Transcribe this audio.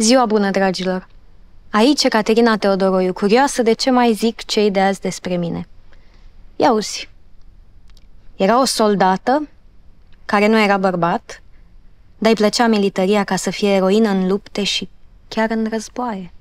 Ziua bună, dragilor! Aici e Caterina Teodoroiu, curioasă de ce mai zic cei de azi despre mine. Ia uzi. Era o soldată care nu era bărbat, dar îi plăcea militaria ca să fie eroină în lupte și chiar în războaie.